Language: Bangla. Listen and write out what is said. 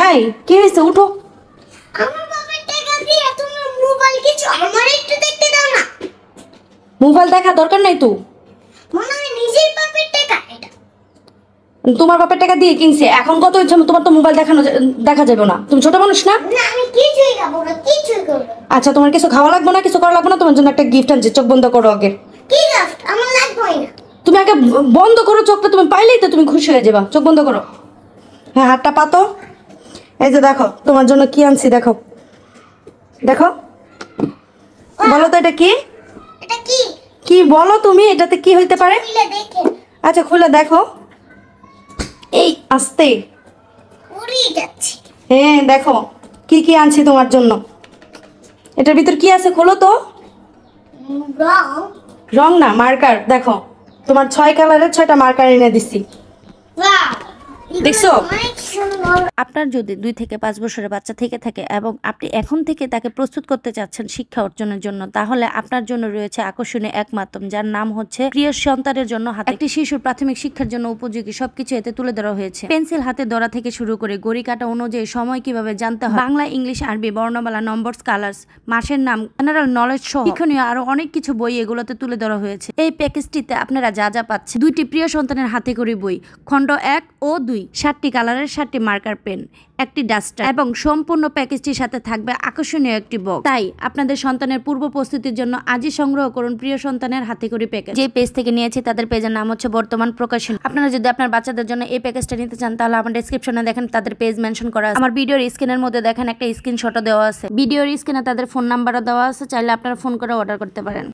এই কি হয়েছে উঠো আমার বাবার টাকা দিয়ে তুমি মোবাইল কিছু আমার একটু দেখতে দাও না মোবাইল দেখা দরকার নাই তো মনে হয় নিজের বাপের টাকা এটা তোমার বাপের টাকা দিয়ে কিনছে এখন কত ইচ্ছা তোমার তো মোবাইল দেখানো দেখা যাবে না তুমি ছোট মানুষ না না আমি কিছুই খাবো না কিছুই করব আচ্ছা তোমার কিছু খাওয়া লাগবে না কিছু করা লাগবে না তোমার জন্য একটা গিফট আনছি চোখ বন্ধ করো আগে কি গিফট আমার লাগবে না তুমি আগে বন্ধ করো চোখটা তুমি পাইলেই তো তুমি খুশি হয়ে যাবা চোখ বন্ধ করো হ্যাঁ হাতটা পাতো এই যে দেখো তোমার জন্য কি আনছি দেখো দেখো বলো তো এটা কি কি বলো তুমি এটাতে কি হইতে পারে আচ্ছা খুলে দেখো এই আস্তে হ্যাঁ দেখো কি কি আনছি তোমার জন্য এটার ভিতর কি আছে খোলো তো রং না মার্কার দেখো তোমার ছয় কালারের ছয়টা মার্কার এনে দিছি আপনার যদি দুই থেকে পাঁচ বছরের বাচ্চা থেকে থাকে এবং আপনি এখন থেকে তাকে প্রস্তুত করতে চাচ্ছেন শিক্ষা অর্জনের জন্য তাহলে আপনার জন্য রয়েছে আকর্ষণীয় এক মাধ্যম যার নাম হচ্ছে প্রিয় সন্তানের জন্য একটি শিশুর প্রাথমিক শিক্ষার জন্য উপযোগী সবকিছু এতে তুলে ধরা হয়েছে পেন্সিল হাতে ধরা থেকে শুরু করে গড়ি কাটা অনুযায়ী সময় কিভাবে জানতে হয় বাংলা ইংলিশ আরবি বর্ণমালা নম্বর কালার্স মাসের নাম জেনারেল নলেজ সহ শিক্ষণীয় আরো অনেক কিছু বই এগুলোতে তুলে ধরা হয়েছে এই প্যাকেজটিতে আপনারা যা যা পাচ্ছে দুইটি প্রিয় সন্তানের হাতে করে বই খণ্ড এক ও দুই সাতটি কালারের সাতটি মার্কার পেন একটি ডাস্টার এবং সম্পূর্ণ প্যাকেজটির সাথে থাকবে আকর্ষণীয় একটি বক তাই আপনাদের সন্তানের পূর্ব প্রস্তুতির জন্য আজই সংগ্রহ করুন প্রিয় সন্তানের হাতে করি প্যাকেজ যে পেজ থেকে নিয়েছি তাদের পেজের নাম হচ্ছে বর্তমান প্রকাশন আপনারা যদি আপনার বাচ্চাদের জন্য এই প্যাকেজটা নিতে চান তাহলে আমার ডিসক্রিপশনে দেখেন তাদের পেজ মেনশন করা আছে আমার ভিডিওর স্ক্রিনের মধ্যে দেখেন একটা স্ক্রিনশটও দেওয়া আছে ভিডিওর স্ক্রিনে তাদের ফোন নাম্বারও দেওয়া আছে চাইলে আপনারা ফোন করে অর্ডার করতে পারেন